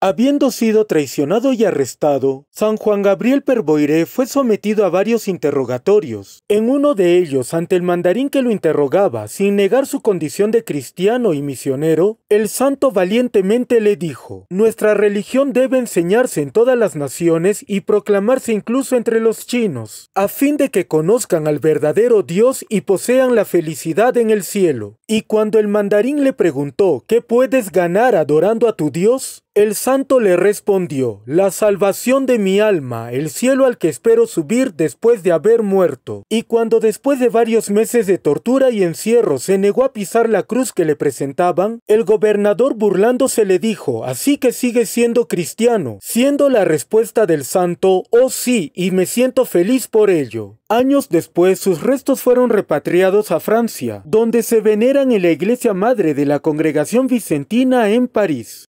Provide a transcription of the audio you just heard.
Habiendo sido traicionado y arrestado, San Juan Gabriel Perboiré fue sometido a varios interrogatorios. En uno de ellos, ante el mandarín que lo interrogaba, sin negar su condición de cristiano y misionero, el santo valientemente le dijo, Nuestra religión debe enseñarse en todas las naciones y proclamarse incluso entre los chinos, a fin de que conozcan al verdadero Dios y posean la felicidad en el cielo. Y cuando el mandarín le preguntó, ¿qué puedes ganar adorando a tu Dios? El santo le respondió, La salvación de mi alma, el cielo al que espero subir después de haber muerto. Y cuando después de varios meses de tortura y encierro se negó a pisar la cruz que le presentaban, el gobernador burlándose le dijo, Así que sigue siendo cristiano, siendo la respuesta del santo, Oh sí, y me siento feliz por ello. Años después, sus restos fueron repatriados a Francia, donde se veneran en la iglesia madre de la congregación vicentina en París.